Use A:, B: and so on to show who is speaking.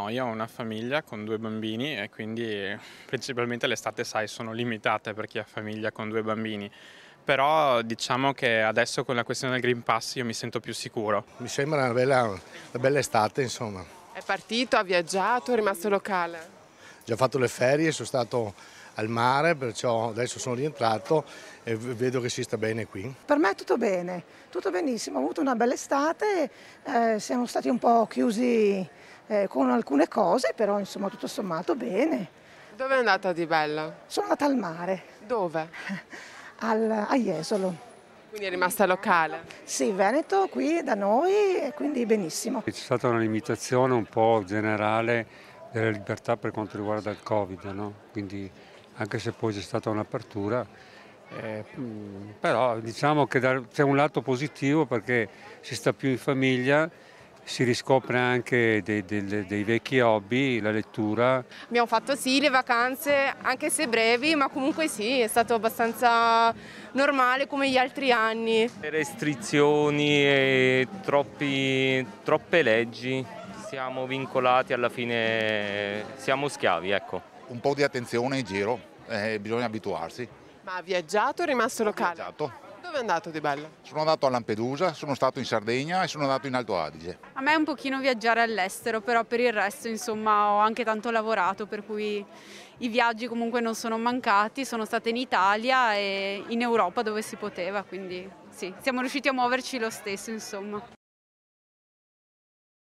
A: No, io ho una famiglia con due bambini e quindi principalmente l'estate, sai, sono limitate per chi ha famiglia con due bambini. Però diciamo che adesso con la questione del Green Pass io mi sento più sicuro. Mi sembra una bella, una bella estate, insomma. È
B: partito, ha viaggiato, è rimasto locale? Ho
A: già fatto le ferie, sono stato al mare, perciò adesso sono rientrato e vedo che si sta bene qui.
B: Per me è tutto bene,
C: tutto benissimo, ho avuto una bella estate, eh, siamo stati un po' chiusi eh, con alcune cose, però insomma tutto sommato bene.
B: Dove è andata di bella? Sono andata al mare. Dove?
C: Al, a Jesolo.
B: Quindi è rimasta locale?
C: Sì, Veneto qui da noi, quindi benissimo.
D: C'è stata una limitazione un po' generale delle libertà per quanto riguarda il Covid, no? quindi anche se poi c'è stata un'apertura, eh, però diciamo che c'è un lato positivo perché si sta più in famiglia si riscopre anche dei, dei, dei, vecchi hobby, la lettura.
B: Abbiamo fatto sì le vacanze, anche se brevi, ma comunque sì, è stato abbastanza normale come gli altri anni.
D: restrizioni e troppi, troppe leggi, siamo vincolati alla fine, siamo schiavi, ecco. Un po' di attenzione in giro, eh, bisogna abituarsi.
B: Ma ha viaggiato o è rimasto locale? Ha viaggiato dove è andato di bello? Sono andato a
D: Lampedusa, sono stato in Sardegna e sono andato in Alto Adige.
B: A me è un pochino viaggiare all'estero, però per il resto insomma ho anche tanto lavorato, per cui i viaggi comunque non sono mancati, sono state in Italia e in Europa dove si poteva, quindi sì, siamo riusciti a muoverci lo stesso insomma.